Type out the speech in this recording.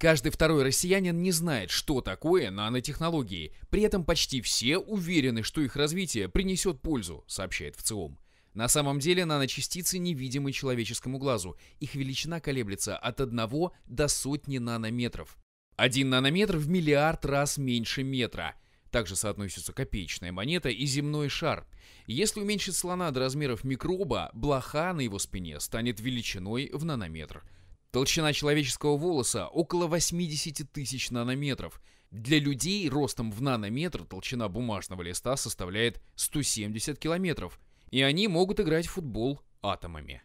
Каждый второй россиянин не знает, что такое нанотехнологии. При этом почти все уверены, что их развитие принесет пользу, сообщает ВЦИОМ. На самом деле наночастицы невидимы человеческому глазу. Их величина колеблется от 1 до сотни нанометров. Один нанометр в миллиард раз меньше метра. Также соотносятся копеечная монета и земной шар. Если уменьшить слона до размеров микроба, блоха на его спине станет величиной в нанометр – Толщина человеческого волоса около 80 тысяч нанометров. Для людей ростом в нанометр толщина бумажного листа составляет 170 километров, и они могут играть в футбол атомами.